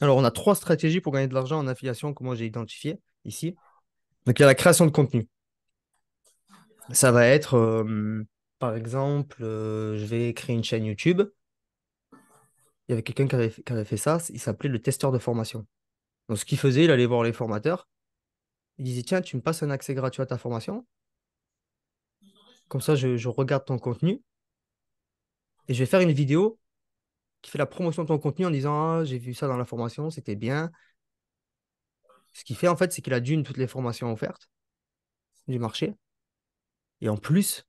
Alors, on a trois stratégies pour gagner de l'argent en affiliation que moi j'ai identifié ici. Donc, il y a la création de contenu. Ça va être, euh, par exemple, euh, je vais créer une chaîne YouTube. Il y avait quelqu'un qui, avait, fait ça, il s'appelait le testeur de formation. Donc, ce qu'il faisait, il allait voir les formateurs. Il disait Tiens, tu me passes un accès gratuit à ta formation. Comme ça, je regarde ton contenu. Et je vais faire une vidéo qui fait la promotion de ton contenu en disant ah, j'ai vu ça dans la formation, c'était bien. Ce qu'il fait en fait, c'est qu'il a d'une toutes les formations offertes du marché. Et en plus,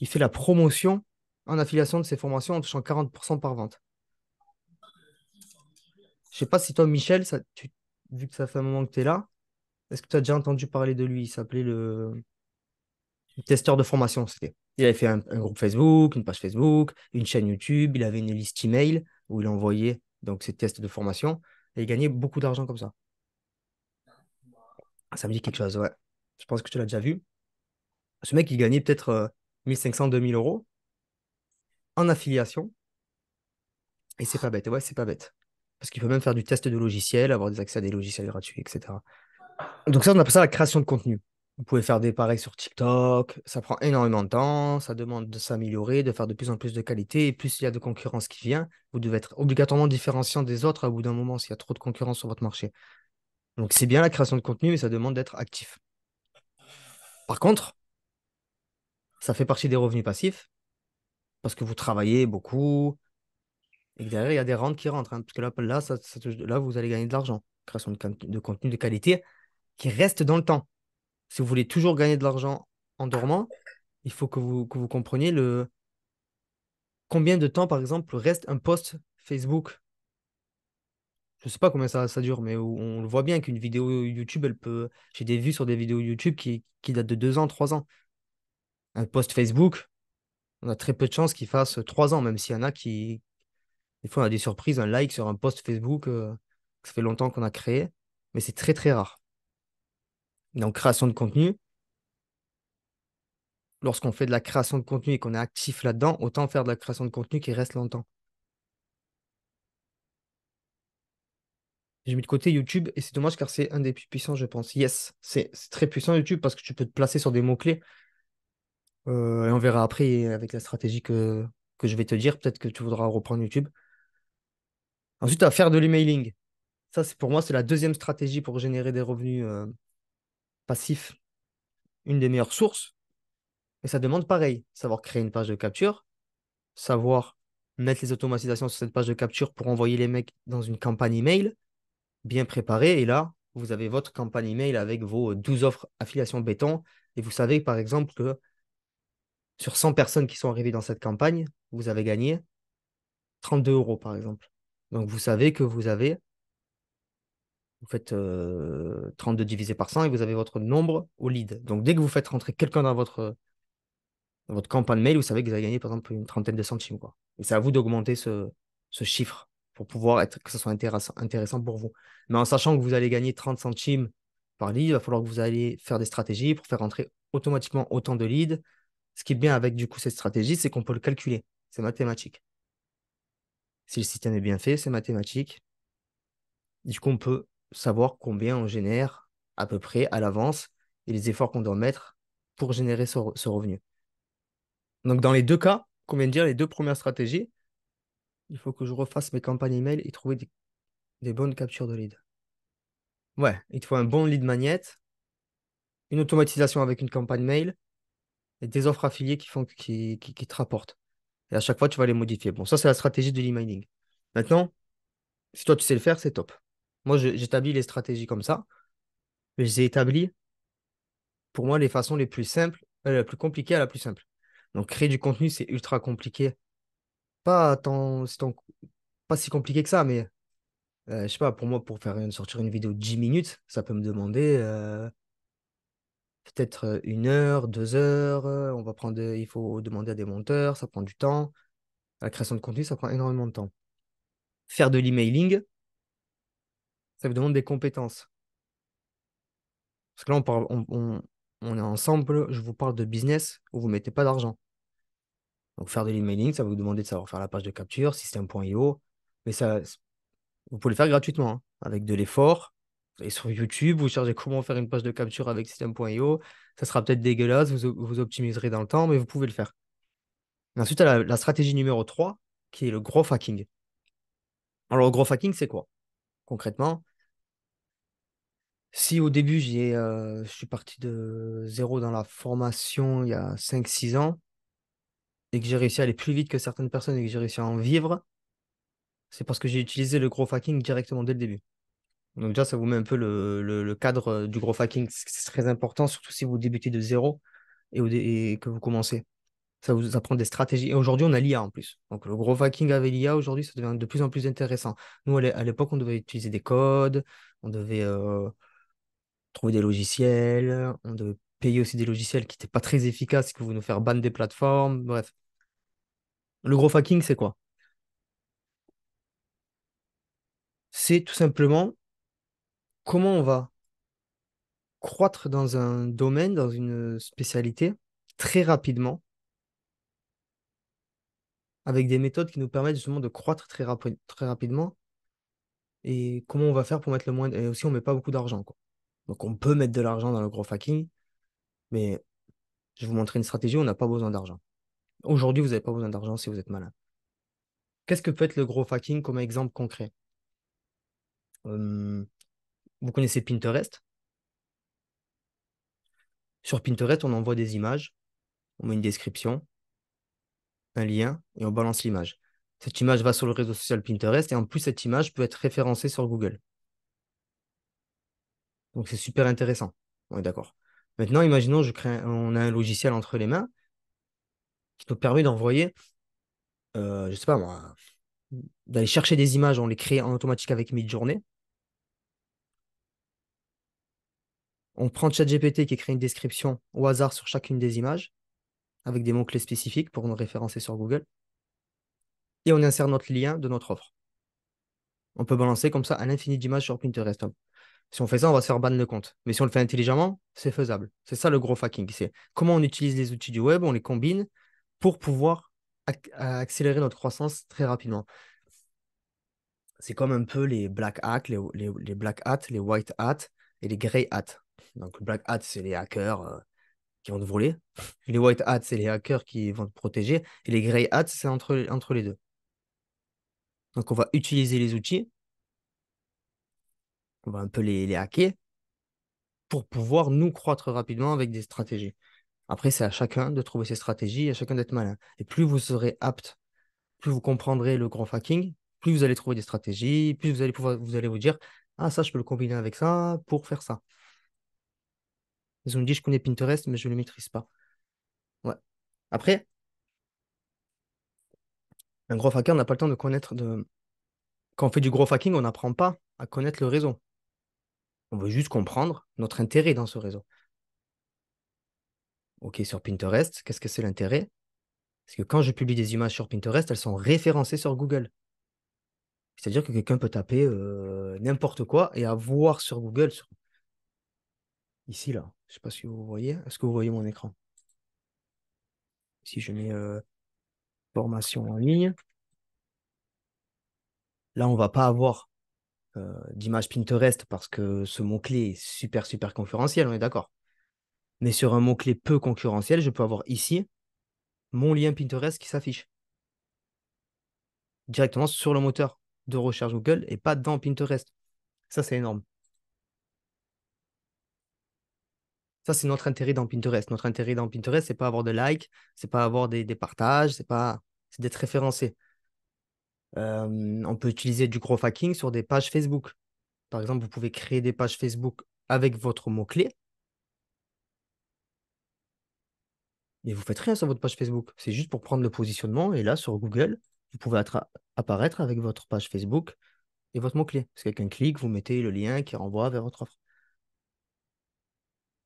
il fait la promotion en affiliation de ses formations en touchant 40% par vente. Je sais pas si toi, Michel, tu, vu que ça fait un moment que tu es là, est-ce que tu as déjà entendu parler de lui Il s'appelait le testeur de formation, c'était. Il avait fait un, groupe Facebook, une page Facebook, une chaîne YouTube, il avait une liste email où il envoyait donc, ses tests de formation et il gagnait beaucoup d'argent comme ça. Ça me dit quelque chose, ouais. Je pense que tu l'as déjà vu. Ce mec, il gagnait peut-être 1500, euh, 2000 euros en affiliation. Et c'est pas bête, ouais, c'est pas bête. Parce qu'il peut même faire du test de logiciel, avoir des accès à des logiciels gratuits, etc. Donc ça, on appelle ça la création de contenu. Vous pouvez faire des pareils sur TikTok, ça prend énormément de temps, ça demande de s'améliorer, de faire de plus en plus de qualité, et plus il y a de concurrence qui vient, vous devez être obligatoirement différenciant des autres à bout d'un moment s'il y a trop de concurrence sur votre marché. Donc c'est bien la création de contenu, mais ça demande d'être actif. Par contre, ça fait partie des revenus passifs, parce que vous travaillez beaucoup, et derrière, il y a des rentes qui rentrent, hein, parce que là, là, là, vous allez gagner de l'argent, création de contenu de qualité qui reste dans le temps si vous voulez toujours gagner de l'argent en dormant, il faut que vous, compreniez le combien de temps, par exemple, reste un post Facebook. Je ne sais pas combien ça, ça dure, mais on, le voit bien qu'une vidéo YouTube, elle peut. J'ai des vues sur des vidéos YouTube qui, qui datent de deux ans, trois ans. Un post Facebook, on a très peu de chances qu'il fasse trois ans, même s'il y en a qui. Des fois, on a des surprises, un like sur un post Facebook, euh, que ça fait longtemps qu'on a créé, mais c'est très très rare. Donc, création de contenu. Lorsqu'on fait de la création de contenu et qu'on est actif là-dedans, autant faire de la création de contenu qui reste longtemps. J'ai mis de côté YouTube et c'est dommage car c'est un des plus puissants, je pense. Yes, c'est très puissant YouTube parce que tu peux te placer sur des mots-clés. Euh, et on verra après avec la stratégie que, que je vais te dire. Peut-être que tu voudras reprendre YouTube. Ensuite, à faire de l'emailing. Ça, c'est pour moi, c'est la deuxième stratégie pour générer des revenus euh, passif, une des meilleures sources. Et ça demande pareil, savoir créer une page de capture, savoir mettre les automatisations sur cette page de capture pour envoyer les mecs dans une campagne email bien préparée. Et là, vous avez votre campagne email avec vos 12 offres affiliation béton. Et vous savez, par exemple, que sur 100 personnes qui sont arrivées dans cette campagne, vous avez gagné 32 euros, par exemple. Donc, vous savez que vous avez vous faites 32 euh, divisé par 100 et vous avez votre nombre au lead. Donc dès que vous faites rentrer quelqu'un dans votre, votre campagne mail, vous savez que vous avez gagné par exemple une trentaine de centimes. Quoi. Et c'est à vous d'augmenter ce, chiffre pour pouvoir être, que ce soit intéressant, intéressant pour vous. Mais en sachant que vous allez gagner 30 centimes par lead, il va falloir que vous allez faire des stratégies pour faire rentrer automatiquement autant de leads. Ce qui est bien avec du coup cette stratégie, c'est qu'on peut le calculer. C'est mathématique. Si le système est bien fait, c'est mathématique. Du coup, on peut savoir combien on génère à peu près à l'avance et les efforts qu'on doit mettre pour générer ce, revenu. Donc dans les deux cas, qu'on vient de dire, les deux premières stratégies, il faut que je refasse mes campagnes email et trouver des, bonnes captures de lead. Ouais, il te faut un bon lead magnet, une automatisation avec une campagne mail et des offres affiliées qui, font, qui, te rapportent. Et à chaque fois, tu vas les modifier. Bon, ça, c'est la stratégie de mining. Maintenant, si toi, tu sais le faire, c'est top. Moi, j'établis les stratégies comme ça. Je les ai établies pour moi les façons les plus simples, euh, la plus compliquée à la plus simple. Donc, créer du contenu, c'est ultra compliqué. Pas tant, pas si compliqué que ça, mais euh, je sais pas, pour moi, pour faire une, sortir une vidéo de 10 minutes, ça peut me demander euh, peut-être euh, une heure, deux heures. On va prendre, il faut demander à des monteurs, ça prend du temps. La création de contenu, ça prend énormément de temps. Faire de l'emailing, ça vous demande des compétences. Parce que là, on, on, est ensemble, je vous parle de business où vous ne mettez pas d'argent. Donc faire de l'emailing, ça va vous demander de savoir faire la page de capture, système.io, mais ça, vous pouvez le faire gratuitement, hein, avec de l'effort. Et sur YouTube, vous cherchez comment faire une page de capture avec système.io, ça sera peut-être dégueulasse, vous, vous optimiserez dans le temps, mais vous pouvez le faire. ensuite, la, la stratégie numéro 3, qui est le gros hacking. Alors, le gros hacking, c'est quoi Concrètement, si au début, j'ai, euh, je suis parti de zéro dans la formation il y a 5-6 ans, et que j'ai réussi à aller plus vite que certaines personnes et que j'ai réussi à en vivre, c'est parce que j'ai utilisé le gros hacking directement dès le début. Donc déjà, ça vous met un peu le, cadre du gros hacking. C'est très important, surtout si vous débutez de zéro et, que vous commencez. Ça vous apprend des stratégies. Et aujourd'hui, on a l'IA en plus. Donc le gros hacking avec l'IA, aujourd'hui, ça devient de plus en plus intéressant. Nous, à l'époque, on devait utiliser des codes, on devait... Euh, trouver des logiciels, on devait payer aussi des logiciels qui n'étaient pas très efficaces, qui vous nous faire ban des plateformes, bref. Le gros fucking c'est quoi C'est tout simplement comment on va croître dans un domaine, dans une spécialité, très rapidement, avec des méthodes qui nous permettent justement de croître très, très rapidement. Et comment on va faire pour mettre le moins. Et aussi, on ne met pas beaucoup d'argent. Quoi. Donc on peut mettre de l'argent dans le gros hacking, mais je vais vous montrer une stratégie où on n'a pas besoin d'argent. Aujourd'hui, vous n'avez pas besoin d'argent si vous êtes malin. Qu'est-ce que peut être le gros hacking comme exemple concret hum, Vous connaissez Pinterest Sur Pinterest, on envoie des images, on met une description, un lien et on balance l'image. Cette image va sur le réseau social Pinterest et en plus, cette image peut être référencée sur Google. Donc c'est super intéressant. On d'accord. Maintenant, imaginons, je on a un logiciel entre les mains qui nous permet d'envoyer, euh, je ne sais pas moi, d'aller chercher des images, on les crée en automatique avec Midjourney. On prend ChatGPT qui crée une description au hasard sur chacune des images avec des mots-clés spécifiques pour nous référencer sur Google. Et on insère notre lien de notre offre. On peut balancer comme ça à l'infini d'images sur Pinterest. Si on fait ça, on va se faire ban le compte. Mais si on le fait intelligemment, c'est faisable. C'est ça le gros hacking. C'est comment on utilise les outils du web, on les combine pour pouvoir euh, accélérer notre croissance très rapidement. C'est comme un peu les black hats, les, black hats, les white hats et les grey hats. Donc, black hat, c'est les hackers euh, qui vont te voler. Les white hats, c'est les hackers qui vont te protéger. Et les grey hats, c'est entre, entre les deux. Donc, on va utiliser les outils on va un peu les, les hacker pour pouvoir nous croître rapidement avec des stratégies. Après, c'est à chacun de trouver ses stratégies, à chacun d'être malin. Et plus vous serez apte, plus vous comprendrez le grand hacking, plus vous allez trouver des stratégies, plus vous allez pouvoir, vous allez vous dire, ah ça, je peux le combiner avec ça pour faire ça. Ils ont dit, je connais Pinterest, mais je ne le maîtrise pas. Ouais. Après, un gros hacker n'a pas le temps de connaître de. Quand on fait du gros hacking, on n'apprend pas à connaître le réseau. On veut juste comprendre notre intérêt dans ce réseau. OK, sur Pinterest, qu'est-ce que c'est l'intérêt Parce que quand je publie des images sur Pinterest, elles sont référencées sur Google. C'est-à-dire que quelqu'un peut taper euh, n'importe quoi et avoir sur Google, ici, là, je ne sais pas si vous voyez, est-ce que vous voyez mon écran Si je mets euh, formation en ligne, là, on ne va pas avoir euh, d'image Pinterest parce que ce mot-clé est super, super concurrentiel, on est d'accord. Mais sur un mot-clé peu concurrentiel, je peux avoir ici mon lien Pinterest qui s'affiche directement sur le moteur de recherche Google et pas dans Pinterest. Ça, c'est énorme. Ça, c'est notre intérêt dans Pinterest. Notre intérêt dans Pinterest, c'est pas avoir de likes, c'est pas avoir des, des partages, c'est pas c'est d'être référencé on peut utiliser du gros hacking sur des pages Facebook. Par exemple, vous pouvez créer des pages Facebook avec votre mot-clé. Mais vous faites rien sur votre page Facebook. C'est juste pour prendre le positionnement. Et là, sur Google, vous pouvez apparaître avec votre page Facebook et votre mot-clé. Parce qu'avec clic, vous mettez le lien qui renvoie vers votre offre.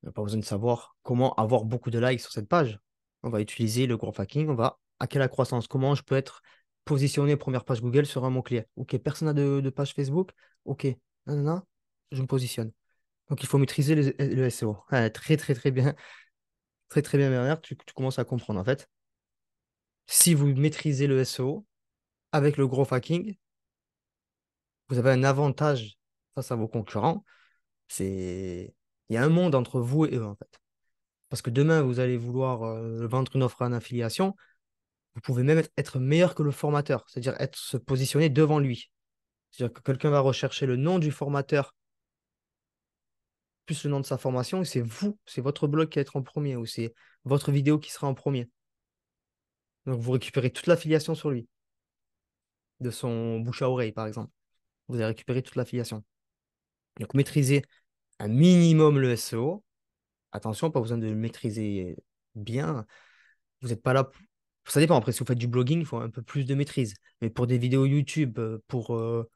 n'y n'a pas besoin de savoir comment avoir beaucoup de likes sur cette page. On va utiliser le gros hacking. On va à quelle croissance Comment je peux être positionner première page Google sur un mot-clé. Ok, personne n'a de, page Facebook. Ok, non je me positionne. Donc il faut maîtriser le, SEO. Ah, très très très bien. Très très bien, Bernard, tu, commences à comprendre en fait. Si vous maîtrisez le SEO avec le gros hacking, vous avez un avantage face à vos concurrents. C'est il y a un monde entre vous et eux en fait. Parce que demain, vous allez vouloir euh, vendre une offre en affiliation, vous pouvez même être, meilleur que le formateur, c'est-à-dire être se positionner devant lui. C'est-à-dire que quelqu'un va rechercher le nom du formateur plus le nom de sa formation, et c'est vous, c'est votre blog qui va être en premier ou c'est votre vidéo qui sera en premier. Donc vous récupérez toute l'affiliation sur lui, de son bouche à oreille par exemple. Vous allez récupérer toute l'affiliation. Donc maîtrisez un minimum le SEO. Attention, pas besoin de le maîtriser bien. Vous n'êtes pas là pour ça dépend. Après, si vous faites du blogging, il faut un peu plus de maîtrise. Mais pour des vidéos YouTube, euh, pour euh,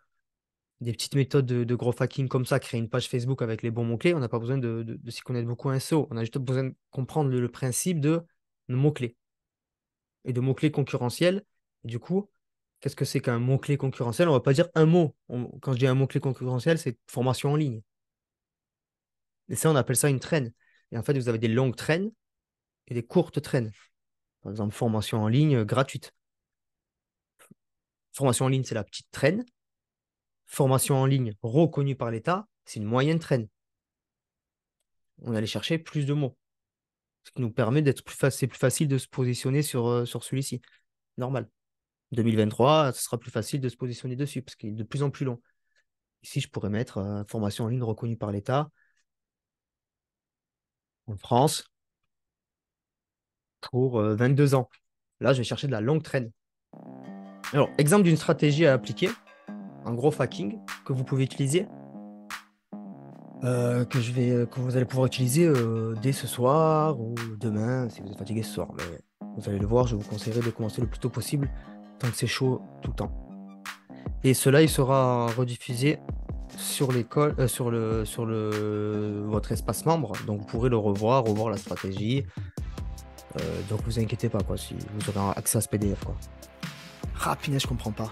des petites méthodes de, gros hacking comme ça, créer une page Facebook avec les bons mots-clés, on n'a pas besoin de, s'y connaître beaucoup un saut. E on a juste besoin de comprendre le, principe de mots-clés et de mots-clés concurrentiels. du coup, qu'est-ce que c'est qu'un mot-clé concurrentiel On ne va pas dire un mot. quand je dis un mot-clé concurrentiel, c'est formation en ligne. Et ça, on appelle ça une traîne. Et en fait, vous avez des longues traînes et des courtes traînes. Par exemple, formation en ligne euh, gratuite. Formation en ligne, c'est la petite traîne. Formation en ligne reconnue par l'État, c'est une moyenne traîne. On allait chercher plus de mots. Ce qui nous permet d'être plus, facile, c'est plus facile de se positionner sur, euh, sur celui-ci. Normal. 2023, ce sera plus facile de se positionner dessus parce qu'il est de plus en plus long. Ici, je pourrais mettre euh, formation en ligne reconnue par l'État en France, pour 22 euh, ans. Là, je vais chercher de la longue traîne. Alors, exemple d'une stratégie à appliquer, un gros fucking que vous pouvez utiliser, euh, que, je vais, que vous allez pouvoir utiliser euh, dès ce soir ou demain, si vous êtes fatigué ce soir. Mais vous allez le voir, je vous conseillerais de commencer le plus tôt possible, tant que c'est chaud tout le temps. Et cela, il sera rediffusé sur l'école, sur le, sur le votre espace membre. Donc vous pourrez le revoir, revoir la stratégie, euh, donc vous inquiétez pas quoi, si vous aurez accès à ce PDF quoi. Rapidement, ah, je comprends pas.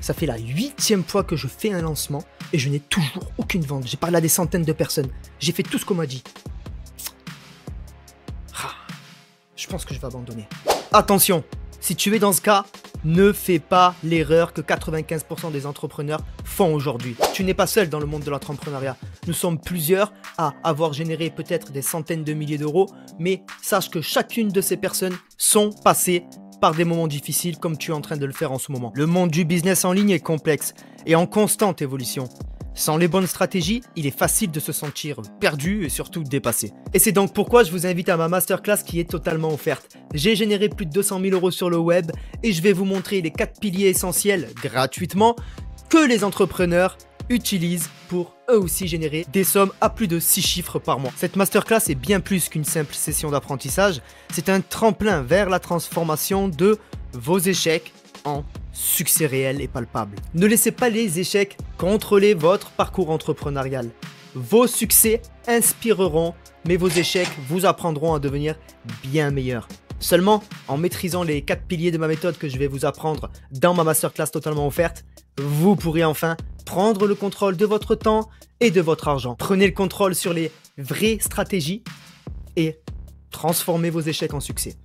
Ça fait la huitième fois que je fais un lancement et je n'ai toujours aucune vente. J'ai parlé à des centaines de personnes. J'ai fait tout ce qu'on m'a dit. Ah, je pense que je vais abandonner. Attention, si tu es dans ce cas, ne fais pas l'erreur que 95% des entrepreneurs font aujourd'hui. Tu n'es pas seul dans le monde de l'entrepreneuriat nous sommes plusieurs à avoir généré peut-être des centaines de milliers d'euros, mais sache que chacune de ces personnes sont passées par des moments difficiles comme tu es en train de le faire en ce moment. Le monde du business en ligne est complexe et en constante évolution. Sans les bonnes stratégies, il est facile de se sentir perdu et surtout dépassé. Et c'est donc pourquoi je vous invite à ma masterclass qui est totalement offerte. J'ai généré plus de 200 000 euros sur le web et je vais vous montrer les 4 piliers essentiels gratuitement que les entrepreneurs utilisent pour eux aussi générer des sommes à plus de 6 chiffres par mois. Cette masterclass est bien plus qu'une simple session d'apprentissage, c'est un tremplin vers la transformation de vos échecs en succès réels et palpables. Ne laissez pas les échecs contrôler votre parcours entrepreneurial. Vos succès inspireront, mais vos échecs vous apprendront à devenir bien meilleurs. Seulement, en maîtrisant les 4 piliers de ma méthode que je vais vous apprendre dans ma masterclass totalement offerte, vous pourrez enfin prendre le contrôle de votre temps et de votre argent. Prenez le contrôle sur les vraies stratégies et transformez vos échecs en succès.